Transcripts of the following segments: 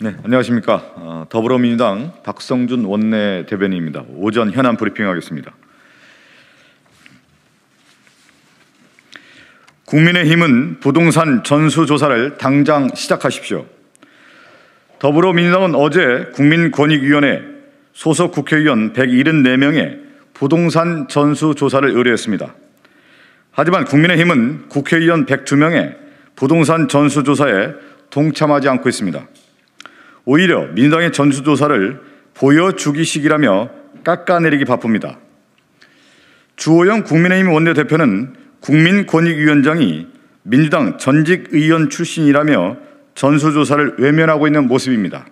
네, 안녕하십니까. 어, 더불어민주당 박성준 원내 대변인입니다. 오전 현안 브리핑하겠습니다. 국민의힘은 부동산 전수조사를 당장 시작하십시오. 더불어민주당은 어제 국민권익위원회 소속 국회의원 174명의 부동산 전수조사를 의뢰했습니다. 하지만 국민의힘은 국회의원 102명의 부동산 전수조사에 동참하지 않고 있습니다. 오히려 민당의 전수조사를 보여주기식이라며 깎아내리기 바쁩니다. 주호영 국민의힘 원내대표는 국민권익위원장이 민주당 전직 의원 출신이라며 전수조사를 외면하고 있는 모습입니다.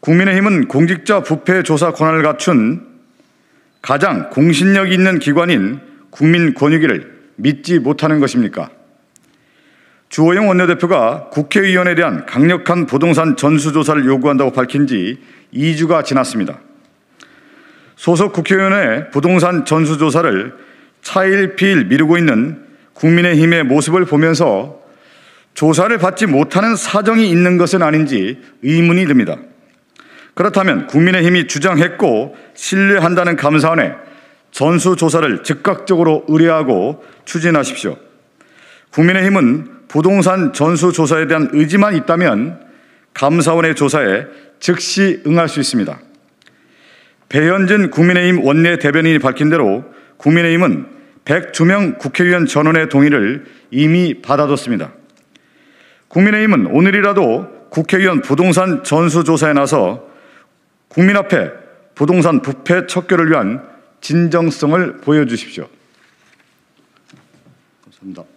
국민의힘은 공직자 부패 조사 권한을 갖춘 가장 공신력 있는 기관인 국민권익위를 믿지 못하는 것입니까? 주호영 원내대표가 국회의원에 대한 강력한 부동산 전수조사를 요구한다고 밝힌 지 2주가 지났습니다. 소속 국회의원의 부동산 전수조사를 차일피일 미루고 있는 국민의힘의 모습을 보면서 조사를 받지 못하는 사정이 있는 것은 아닌지 의문이 듭니다. 그렇다면 국민의힘이 주장했고 신뢰한다는 감사원에 전수조사를 즉각적으로 의뢰하고 추진하십시오. 국민의힘은 부동산 전수조사에 대한 의지만 있다면 감사원의 조사에 즉시 응할 수 있습니다. 배현진 국민의힘 원내 대변인이 밝힌 대로 국민의힘은 102명 국회의원 전원의 동의를 이미 받아뒀습니다. 국민의힘은 오늘이라도 국회의원 부동산 전수조사에 나서 국민 앞에 부동산 부패 척결을 위한 진정성을 보여주십시오. 감사합니다.